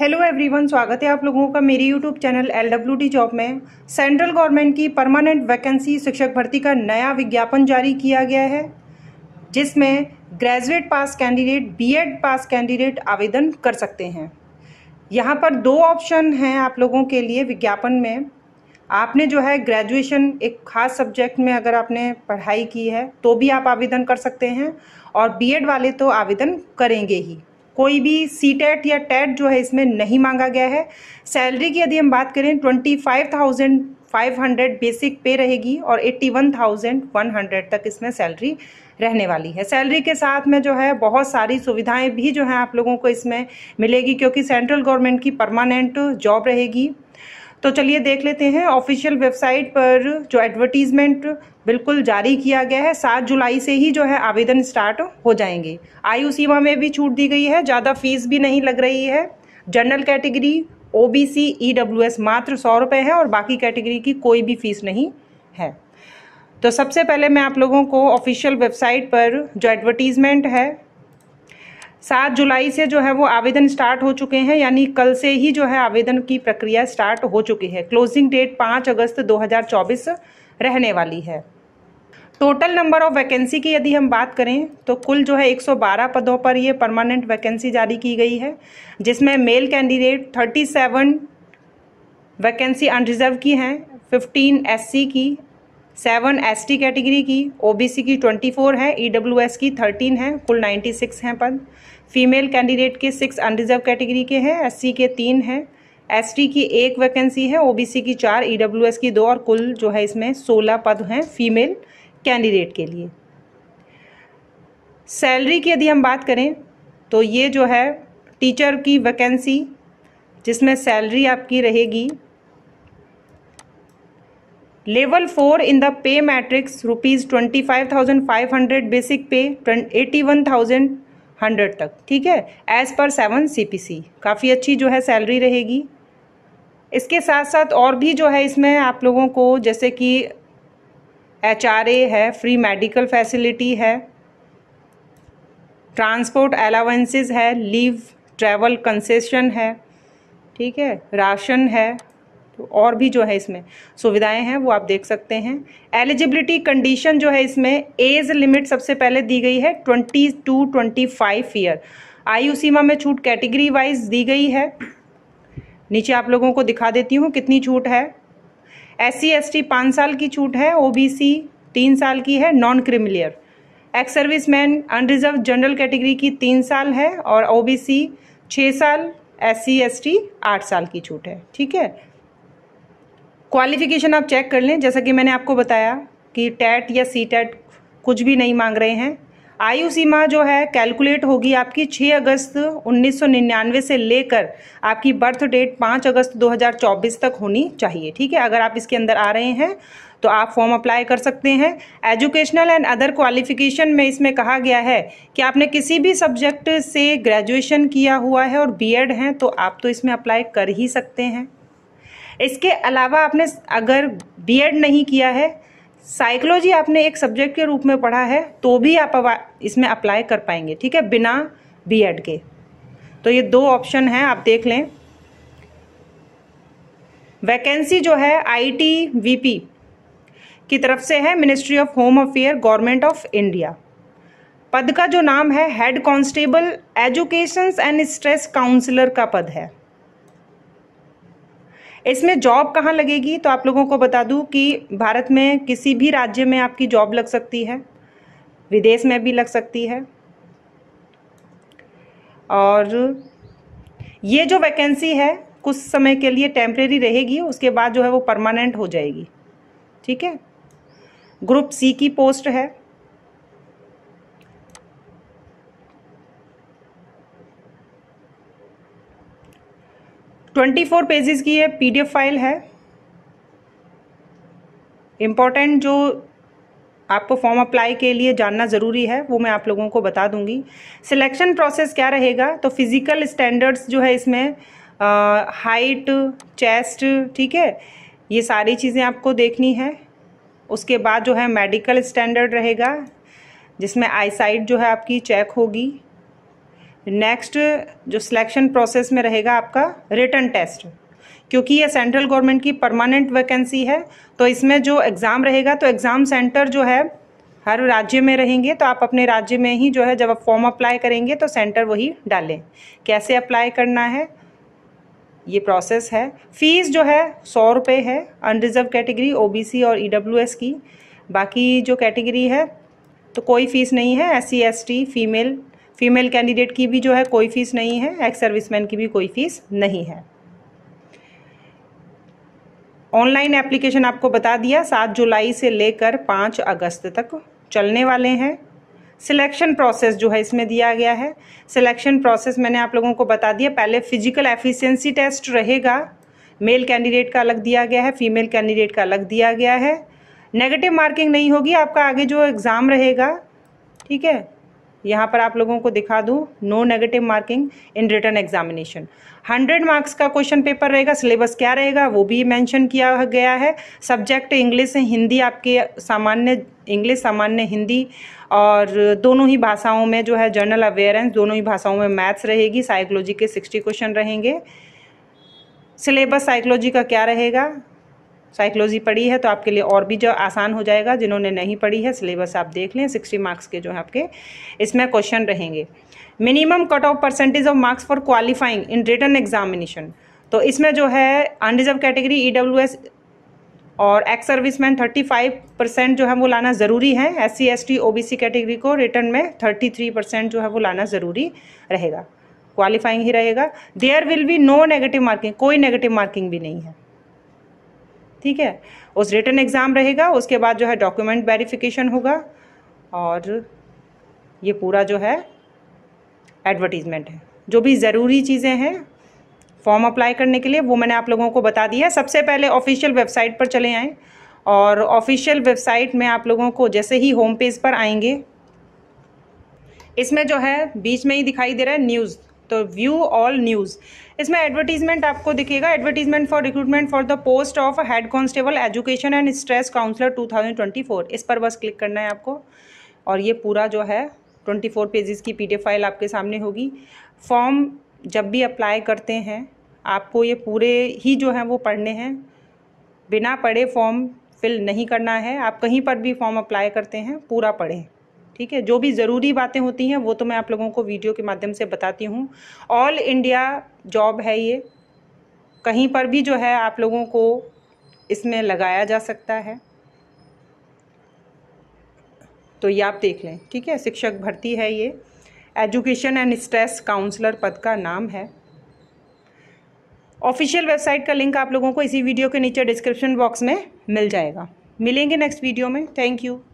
hello everyone स्वागत है आप लोगों का मेरी YouTube channel L W D job में सेंट्रल गवर्नमेंट की परमानेंट वैकेंसी शिक्षक भर्ती का नया विज्ञापन जारी किया गया है जिसमें graduate pass candidate BEd pass candidate आवेदन कर सकते हैं यहाँ पर दो ऑप्शन हैं आप लोगों के लिए विज्ञापन में आपने जो है ग्रेजुएशन एक खास सब्जेक्ट में अगर आपने पढ़ाई की है तो भी आप आवेदन कर सकते हैं और बी वाले तो आवेदन करेंगे ही कोई भी सी टेट e या टेट e जो है इसमें नहीं मांगा गया है सैलरी की यदि हम बात करें twenty five thousand five hundred basic pay रहेगी और eighty one thousand one hundred तक इसमें सैलरी रहने वाली है सैलरी के साथ में जो है बहुत सारी सुविधाएं भी जो हैं आप लोगों को इसमें मिलेगी क्योंकि सेंट्रल गवर्नमेंट की परमानेंट जॉब रहेगी तो चलिए देख लेते हैं ऑफिशियल वेबसाइट पर जो एडवर्टीज़मेंट बिल्कुल जारी किया गया है सात जुलाई से ही जो है आवेदन स्टार्ट हो जाएंगे आयु सीमा में भी छूट दी गई है ज़्यादा फीस भी नहीं लग रही है general category O B C E W S मात्र सौ रुपये है और बाकी कैटेगरी की कोई भी फीस नहीं है तो सबसे पहले मैं आप लोगों को ऑफिशियल वेबसाइट पर जो एडवर्टीज़मेंट है सात जुलाई से जो है वो आवेदन स्टार्ट हो चुके हैं यानी कल से ही जो है आवेदन की प्रक्रिया स्टार्ट हो चुकी है क्लोजिंग डेट पाँच अगस्त 2024 रहने वाली है टोटल नंबर ऑफ वैकेंसी की यदि हम बात करें तो कुल जो है 112 पदों पर ये परमानेंट वैकेंसी जारी की गई है जिसमें मेल कैंडिडेट 37 वैकेंसी अनरिजर्व की हैं 15 एससी की सेवन टी कैटेगरी की ओबीसी की ट्वेंटी फोर है ईडब्ल्यूएस e की थर्टीन है कुल नाइन्टी सिक्स हैं पद फीमेल कैंडिडेट के सिक्स अनरिजर्व कैटेगरी के हैं एससी के तीन हैं एसटी की एक वैकेंसी है ओबीसी की चार ईडब्ल्यूएस e की दो और कुल जो है इसमें सोलह पद हैं फीमेल कैंडिडेट के लिए सैलरी की यदि हम बात करें तो ये जो है टीचर की वैकेंसी जिसमें सैलरी आपकी रहेगी level four in the pay matrix rupees twenty five thousand five hundred basic pay eighty one thousand hundred तक ठीक है एज पर सेवन सी काफ़ी अच्छी जो है सैलरी रहेगी इसके साथ साथ और भी जो है इसमें आप लोगों को जैसे कि एच है फ्री मेडिकल फैसिलिटी है ट्रांसपोर्ट अलावेंसेज है लीव ट्रैवल कंसेशन है ठीक है राशन है और भी जो है इसमें सुविधाएं हैं वो आप देख सकते हैं एलिजिबिलिटी कंडीशन जो है इसमें एज लिमिट सबसे पहले दी गई है twenty two twenty five year आयु सीमा में छूट कैटेगरी वाइज दी गई है नीचे आप लोगों को दिखा देती हूँ कितनी छूट है एस सी एस टी पाँच साल की छूट है ओ बी सी तीन साल की है non creamy layer ex service man unreserve general category की तीन साल है और ओ बी सी छः साल एस सी एस टी आठ साल की छूट है ठीक है क्वालिफिकेशन आप चेक कर लें जैसा कि मैंने आपको बताया कि टैट या सी टैट e कुछ भी नहीं मांग रहे हैं आयु सीमा जो है कैलकुलेट होगी आपकी 6 अगस्त 1999 से लेकर आपकी बर्थ डेट 5 अगस्त 2024 तक होनी चाहिए ठीक है अगर आप इसके अंदर आ रहे हैं तो आप फॉर्म अप्लाई कर सकते हैं एजुकेशनल एंड अदर क्वालिफिकेशन में इसमें कहा गया है कि आपने किसी भी सब्जेक्ट से ग्रेजुएशन किया हुआ है और बीएड हैं तो आप तो इसमें अप्लाई कर ही सकते हैं इसके अलावा आपने अगर बीएड नहीं किया है साइकोलॉजी आपने एक सब्जेक्ट के रूप में पढ़ा है तो भी आप इसमें अप्लाई कर पाएंगे ठीक है बिना बीएड के तो ये दो ऑप्शन हैं आप देख लें वैकेंसी जो है आईटी वीपी की तरफ से है ministry of home affair government of India पद का जो नाम है head constable educations and stress counsellor का पद है इसमें जॉब कहाँ लगेगी तो आप लोगों को बता दूँ कि भारत में किसी भी राज्य में आपकी जॉब लग सकती है विदेश में भी लग सकती है और ये जो वैकेंसी है कुछ समय के लिए टेम्प्रेरी रहेगी उसके बाद जो है वो परमानेंट हो जाएगी ठीक है ग्रुप सी की पोस्ट है ट्वेंटी फोर पेजेस की ये पीडीएफ फाइल है इम्पॉर्टेंट जो आपको फॉर्म अप्लाई के लिए जानना ज़रूरी है वो मैं आप लोगों को बता दूंगी सिलेक्शन प्रोसेस क्या रहेगा तो फिज़िकल स्टैंडर्ड्स जो है इसमें हाइट चेस्ट ठीक है ये सारी चीज़ें आपको देखनी है उसके बाद जो है मेडिकल स्टैंडर्ड रहेगा जिसमें आईसाइट जो है आपकी चेक होगी नेक्स्ट जो सिलेक्शन प्रोसेस में रहेगा आपका रिटर्न टेस्ट क्योंकि ये सेंट्रल गवर्नमेंट की परमानेंट वैकेंसी है तो इसमें जो एग्ज़ाम रहेगा तो एग्ज़ाम सेंटर जो है हर राज्य में रहेंगे तो आप अपने राज्य में ही जो है जब आप फॉर्म अप्लाई करेंगे तो सेंटर वही डालें कैसे अप्लाई करना है ये प्रोसेस है फीस जो है सौ रुपये है अनरिजर्व कैटेगरी ओ और ई e की बाकी जो कैटेगरी है तो कोई फीस नहीं है S C female female candidate की भी जो है कोई फ़ीस नहीं है एक्स सर्विसमैन की भी कोई फ़ीस नहीं है ऑनलाइन एप्लीकेशन आपको बता दिया सात जुलाई से लेकर पाँच अगस्त तक चलने वाले हैं सिलेक्शन प्रोसेस जो है इसमें दिया गया है सिलेक्शन प्रोसेस मैंने आप लोगों को बता दिया पहले फिजिकल एफिशिएंसी टेस्ट रहेगा मेल कैंडिडेट का अलग दिया गया है फीमेल कैंडिडेट का अलग दिया गया है नेगेटिव मार्किंग नहीं होगी आपका आगे जो एग्ज़ाम रहेगा ठीक है यहाँ पर आप लोगों को दिखा दूँ no negative marking in written examination 100 marks का क्वेश्चन पेपर रहेगा सिलेबस क्या रहेगा वो भी मेंशन किया गया है सब्जेक्ट इंग्लिश हिंदी आपके सामान्य इंग्लिश सामान्य हिंदी और दोनों ही भाषाओं में जो है जनरल अवेयरेंस दोनों ही भाषाओं में मैथ्स रहेगी साइकोलॉजी के सिक्सटी क्वेश्चन रहेंगे सिलेबस साइकोलॉजी का क्या रहेगा साइकोलॉजी पढ़ी है तो आपके लिए और भी जो आसान हो जाएगा जिन्होंने नहीं पढ़ी है सिलेबस आप देख लें सिक्सटी मार्क्स के जो है आपके इसमें क्वेश्चन रहेंगे minimum cut off percentage of marks for qualifying in written examination तो इसमें जो है unreserve category E W S और एक्स सर्विस मैन परसेंट जो है वो लाना ज़रूरी है S C S T O B C category को रिटर्न में 33 परसेंट जो है वो लाना ज़रूरी रहेगा क्वालिफाइंग ही रहेगा there will be no negative marking कोई नेगेटिव मार्किंग भी नहीं है ठीक है उस रिटर्न एग्ज़ाम रहेगा उसके बाद जो है डॉक्यूमेंट वेरिफिकेशन होगा और ये पूरा जो है एडवर्टीज़मेंट है जो भी ज़रूरी चीज़ें हैं फॉर्म अप्लाई करने के लिए वो मैंने आप लोगों को बता दिया सबसे पहले ऑफिशियल वेबसाइट पर चले आएँ और ऑफिशियल वेबसाइट में आप लोगों को जैसे ही होम पेज पर आएंगे इसमें जो है बीच में ही दिखाई दे रहा है न्यूज़ तो व्यू ऑल न्यूज़ इसमें एडवर्टीजमेंट आपको दिखेगा advertisement for recruitment for the post of head constable education and stress counsellor 2024 इस पर बस क्लिक करना है आपको और ये पूरा जो है 24 पेजेस की पीडीएफ फाइल आपके सामने होगी फॉर्म जब भी अप्लाई करते हैं आपको ये पूरे ही जो है वो पढ़ने हैं बिना पढ़े फॉर्म फिल नहीं करना है आप कहीं पर भी फॉर्म अप्लाई करते हैं पूरा पढ़ें ठीक है जो भी ज़रूरी बातें होती हैं वो तो मैं आप लोगों को वीडियो के माध्यम से बताती हूँ ऑल इंडिया जॉब है ये कहीं पर भी जो है आप लोगों को इसमें लगाया जा सकता है तो ये आप देख लें ठीक है शिक्षक भर्ती है ये एजुकेशन एंड स्ट्रेस काउंसलर पद का नाम है ऑफिशियल वेबसाइट का लिंक आप लोगों को इसी वीडियो के नीचे डिस्क्रिप्शन बॉक्स में मिल जाएगा मिलेंगे नेक्स्ट वीडियो में थैंक यू